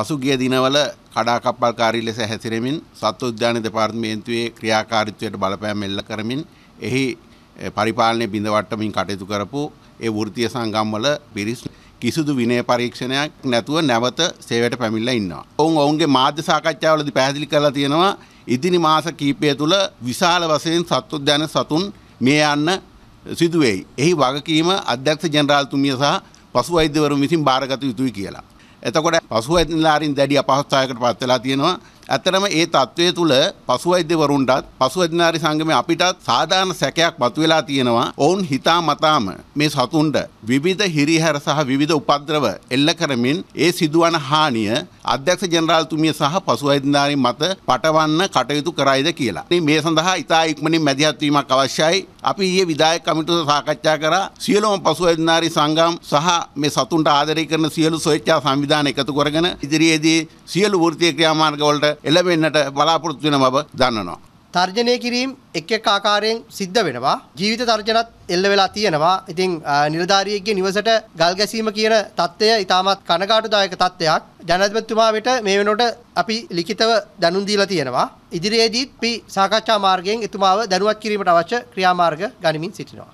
පසුගිය දිනවල කඩාකප්පල්කාරී ලෙස හැසිරෙමින් සත්ව උද්‍යාන දෙපාර්තමේන්තුවේ ක්‍රියාකාරීත්වයට බලපෑම් එල්ල කරමින් එහි පරිපාලනය බිඳවට්ටමින් කටයුතු කරපු ඒ වෘත්තීය සංගම්වල පිරිස් කිසිදු විනය පරීක්ෂණයක් නැතුව නැවත සේවයට පැමිණලා ඉන්නවා. ඔවුන් ඔවුන්ගේ මාධ්‍ය සාකච්ඡාවලදී පැහැදිලි කරලා තියෙනවා ඉදිරි මාස කීපය තුළ විශාල වශයෙන් සත්ව උද්‍යාන සතුන් මේ යන්න සිදුවේයි. එහි වගකීම අධ්‍යක්ෂ ජනරාල්තුමිය සහ පසු වෛද්‍යවරුන් විසින් භාරගත යුතුයි කියලා. එතකොට පසුවැදිනලාරින් දැඩි අපහසුතාවයකට පත් වෙලා තියෙනවා. ඇත්තටම ඒ தત્ත්වය තුල පසුවැදිවරුන්ටත් පසුවැදිනාරි සංගමේ අපිටත් සාධාරණ සැකයක් මතුවලා තියෙනවා. ඔවුන් හිතා මතාම මේ සතුන්ට විවිධ හිරිහැර සහ විවිධ උපද්‍රව එල්ල කරමින් ඒ සිදුවන හානිය අධ්‍යක්ෂ ජනරාල්තුමිය සහ පසුවැදිනාරි මත පටවන්න කටයුතු කරයිද කියලා. මේ සඳහා ඉතා ඉක්මනින් මැදිහත් වීමක් අවශ්‍යයි. අපි ඊයේ විධායක කමිටුව සාකච්ඡා කරා සියලුම පසුවැදිනාරි සංගම් සහ මේ සතුන්ට ආදරය කරන සියලු ස්වේච්ඡා සංවිධාන එකතු කරගෙන ඉදිරියේදී සියලු වෘත්තීය ක්‍රියාමාර්ග වලට එළඹෙන්නට බලාපොරොත්තු වෙන බව දන්වනවා තර්ජනය කිරීම එක් එක් ආකාරයෙන් සිද්ධ වෙනවා. ජීවිත තර්ජනත් එල්ල වෙලා තියෙනවා. ඉතින් නිලධාරියෙක්ගේ නිවසට ගල් ගැසීම කියන தත්ත්වය ඊටමත් කනගාටුදායක තත්ත්වයක්. ජනාධිපතිතුමා වෙත මේ වෙනකොට අපි ලිඛිතව දැනුම් දීලා තියෙනවා. ඉදිරියේදීත් අපි සාකච්ඡා මාර්ගයෙන් එතුමාව දැනුවත් කිරීමට අවශ්‍ය ක්‍රියාමාර්ග ගනිමින් සිටිනවා.